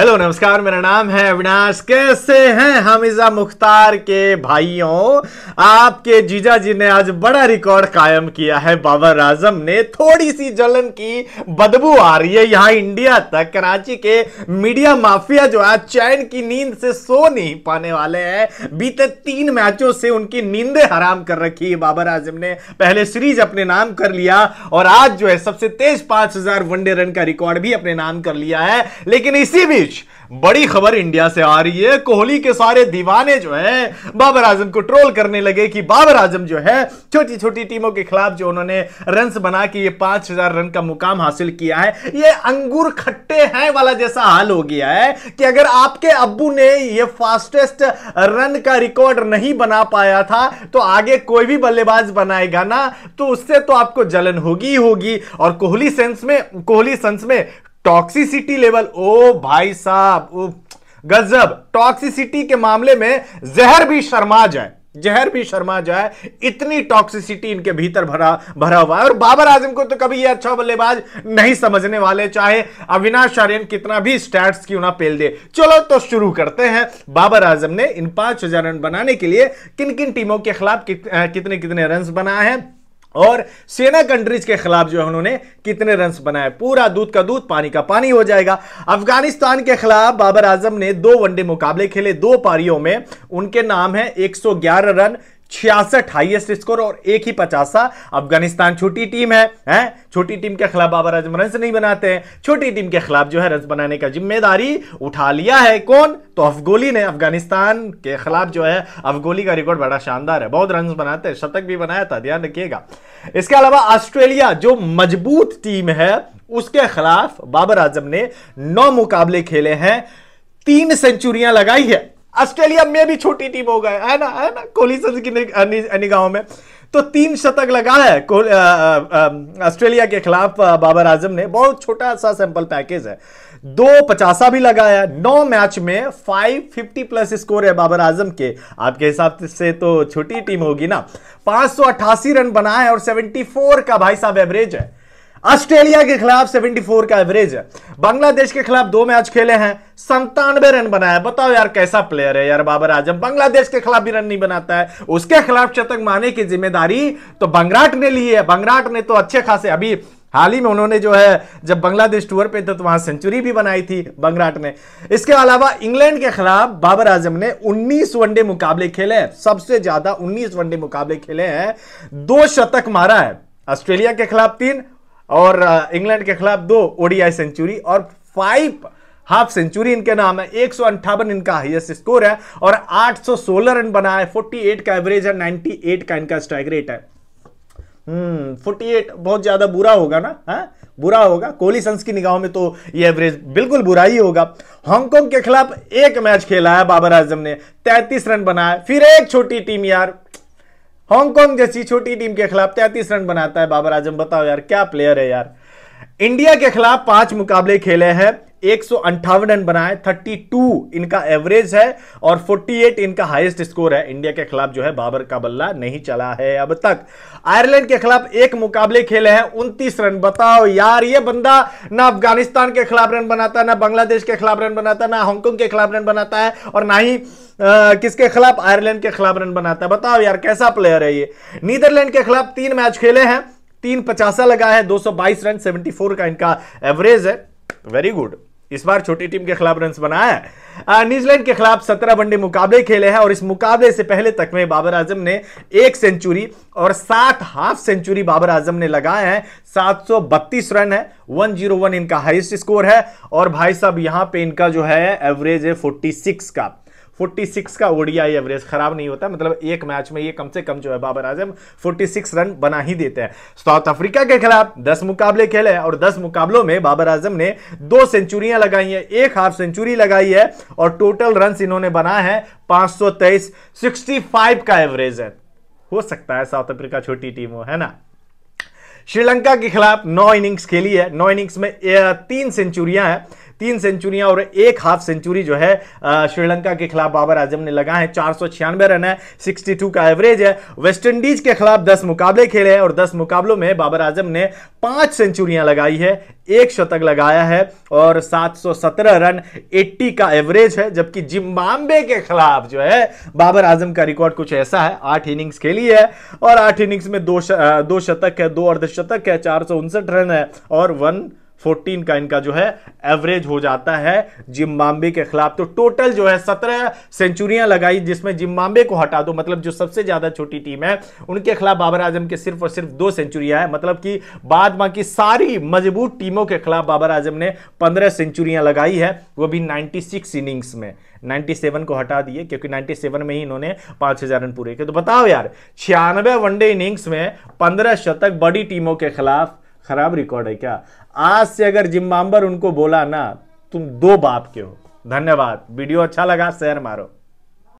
Hello नमस्कार मेरा नाम है अविनाश कैसे हैं हमिजा मुख्तार के भाइयों आपके जीजा जी ने आज बड़ा रिकॉर्ड कायम किया है बाबर आजम ने थोड़ी सी जलन की बदबू आ रही है यहाँ इंडिया तक कराची के मीडिया माफिया जो है चैन की नींद से सो नहीं पाने वाले हैं बीते तीन मैचों से उनकी नींदें हराम कर रखी है बाबर आजम ने पहले सीरीज अपने नाम कर लिया और आज जो है सबसे तेज पांच वनडे रन का रिकॉर्ड भी अपने नाम कर लिया है लेकिन इसी बीच बीच बड़ी खबर इंडिया से आ रही है कोहली के सारे दीवाने जो है बाबर आजम को ट्रोल करने लगे कि बाबर आजम जो है छोटी छोटी टीमों के खिलाफ जो उन्होंने रन बना के ये पांच हजार रन का मुकाम हासिल किया है ये अंगूर खट्टे हैं वाला जैसा हाल हो गया है कि अगर आपके अब्बू ने ये फास्टेस्ट रन का रिकॉर्ड नहीं बना पाया था तो आगे कोई भी बल्लेबाज बनाएगा ना तो उससे तो आपको जलन होगी ही होगी और कोहली सेंस में कोहली सेंस में टॉक्सिसिटी लेवल ओ भाई साहब गजब टॉक्सिसिटी के मामले में जहर भी शर्मा जाए जहर भी शर्मा जाए इतनी टॉक्सिसिटी इनके भीतर भरा भरा हुआ है और बाबर आजम को तो कभी ये अच्छा बल्लेबाज नहीं समझने वाले चाहे अविनाश आर्यन कितना भी स्टैट्स क्यों ना पेल दे चलो तो शुरू करते हैं बाबर आजम ने इन पांच हजार रन बनाने के लिए किन किन टीमों के खिलाफ कितने कितने रन बनाए हैं और सेना कंट्रीज के खिलाफ जो है उन्होंने कितने रन बनाए पूरा दूध का दूध पानी का पानी हो जाएगा अफगानिस्तान के खिलाफ बाबर आजम ने दो वनडे मुकाबले खेले दो पारियों में उनके नाम है 111 रन छियासठ हाईएस्ट स्कोर और एक ही पचासा अफगानिस्तान छोटी टीम है हैं छोटी टीम के खिलाफ बाबर आजम रंस नहीं बनाते हैं छोटी टीम के खिलाफ जो है रंस बनाने का जिम्मेदारी उठा लिया है कौन तो अफगोली ने अफगानिस्तान के खिलाफ जो है अफगोली का रिकॉर्ड बड़ा शानदार है बहुत रन बनाते हैं शतक भी बनाया था ध्यान रखिएगा इसके अलावा ऑस्ट्रेलिया जो मजबूत टीम है उसके खिलाफ बाबर आजम ने नौ मुकाबले खेले हैं तीन सेंचुरियां लगाई है ऑस्ट्रेलिया में भी छोटी टीम हो गए है ना है ना कोहली सर की में तो तीन शतक लगाया है ऑस्ट्रेलिया के खिलाफ बाबर आजम ने बहुत छोटा सा सैंपल पैकेज है दो पचासा भी लगाया नौ मैच में फाइव फिफ्टी प्लस स्कोर है बाबर आजम के आपके हिसाब से तो छोटी टीम होगी ना पांच रन बनाए और फोर का भाई साहब एवरेज है ऑस्ट्रेलिया के खिलाफ 74 का एवरेज है बांग्लादेश के खिलाफ दो मैच खेले हैं संतानवे रन बनाया बताओ यार कैसा प्लेयर है यार बाबर आजम बांग्लादेश के खिलाफ भी रन नहीं बनाता है उसके खिलाफ शतक माने की जिम्मेदारी तो बंगराट ने ली है बंगराट ने तो अच्छे खासे अभी हाल ही में उन्होंने जो है जब बांग्लादेश टूर पे थे तो वहां सेंचुरी भी बनाई थी बंगराट ने इसके अलावा इंग्लैंड के खिलाफ बाबर आजम ने 19 वनडे मुकाबले खेले हैं सबसे ज्यादा 19 वनडे मुकाबले खेले हैं दो शतक मारा है ऑस्ट्रेलिया के खिलाफ तीन और इंग्लैंड के खिलाफ दो ओडीआई सेंचुरी और फाइव हाफ सेंचुरी इनके नाम है एक इनका हाईएस्ट स्कोर है और 816 रन बना है 48 का एवरेज है 98 का इनका स्ट्राइक रेट है हम्म एट बहुत ज्यादा बुरा होगा ना है हाँ? बुरा होगा कोहली सन्स की निगाहों में तो ये एवरेज बिल्कुल बुरा ही होगा हांगकांग के खिलाफ एक मैच खेला है बाबर आजम ने 33 रन बनाया फिर एक छोटी टीम यार हांगकांग जैसी छोटी टीम के खिलाफ तैतीस रन बनाता है बाबर आजम बताओ यार क्या प्लेयर है यार इंडिया के खिलाफ पांच मुकाबले खेले हैं एक रन बनाए 32 इनका एवरेज है और 48 इनका हाईएस्ट स्कोर है इंडिया के खिलाफ जो है बाबर का बल्ला नहीं चला है अब तक आयरलैंड के खिलाफ एक मुकाबले खेले हैं उनतीस रन बताओ यार ये बंदा ना अफगानिस्तान के खिलाफ रन बनाता है ना बांग्लादेश के खिलाफ रन बनाता है ना हांगकॉन्ग के खिलाफ रन बनाता है और ना ही आ, किसके खिलाफ आयरलैंड के खिलाफ रन बनाता है बताओ यार कैसा प्लेयर है ये नीदरलैंड के खिलाफ तीन मैच खेले हैं तीन पचासा लगा है 222 रन 74 का इनका एवरेज है वेरी गुड इस बार छोटी टीम के खिलाफ रन बनाया है न्यूजीलैंड के खिलाफ सत्रह वनडे मुकाबले खेले हैं और इस मुकाबले से पहले तक में बाबर आजम ने एक सेंचुरी और सात हाफ सेंचुरी बाबर आजम ने लगाए हैं 732 रन है 101 इनका हाईएस्ट स्कोर है और भाई साहब यहां पे इनका जो है एवरेज है 46 का 46 का ओडीआई एवरेज खराब नहीं होता मतलब एक मैच में ये कम से कम जो है बाबर आजम 46 रन बना ही देते हैं साउथ अफ्रीका के खिलाफ 10 मुकाबले खेले और 10 मुकाबलों में बाबर आजम ने दो सेंचुरियां लगाई हैं एक हाफ सेंचुरी लगाई है और टोटल रन इन्होंने बनाए हैं पांच सौ का एवरेज है हो सकता है साउथ अफ्रीका छोटी टीम हो है ना श्रीलंका के खिलाफ नौ इनिंग्स खेली है नौ इनिंग्स में तीन सेंचुरियां हैं तीन सेंचुरियां और एक हाफ सेंचुरी जो है श्रीलंका के खिलाफ बाबर आजम ने लगा है चार सौ छियानवे रन है सिक्सटी टू का एवरेज है वेस्टइंडीज के खिलाफ दस मुकाबले खेले हैं और दस मुकाबलों में बाबर आजम ने पांच सेंचुरियां लगाई है एक शतक लगाया है और 717 रन 80 का एवरेज है जबकि जिम्बाब्वे के खिलाफ जो है बाबर आजम का रिकॉर्ड कुछ ऐसा है आठ इनिंग्स खेली है और आठ इनिंग्स में दो श, दो शतक है दो अर्धशतक है चार रन है और वन 14 का इनका जो है एवरेज हो जाता है जिम्बाब्वे के खिलाफ तो टोटल जो है 17 सेंचुरियां लगाई जिसमें जिम्बाब्वे को हटा दो मतलब जो सबसे ज्यादा छोटी टीम है उनके खिलाफ बाबर आजम के सिर्फ और सिर्फ दो सेंचुरियां है मतलब कि बाद बाकी सारी मजबूत टीमों के खिलाफ बाबर आजम ने पंद्रह सेंचुरियां लगाई है वो भी नाइन्टी इनिंग्स में 97 को हटा दिए क्योंकि 97 में ही इन्होंने 5000 रन पूरे किए तो बताओ यार छियानवे वनडे इनिंग्स में 15 शतक बड़ी टीमों के खिलाफ खराब रिकॉर्ड है क्या आज से अगर जिम्बाम्बर उनको बोला ना तुम दो बाप के हो धन्यवाद वीडियो अच्छा लगा शेयर मारो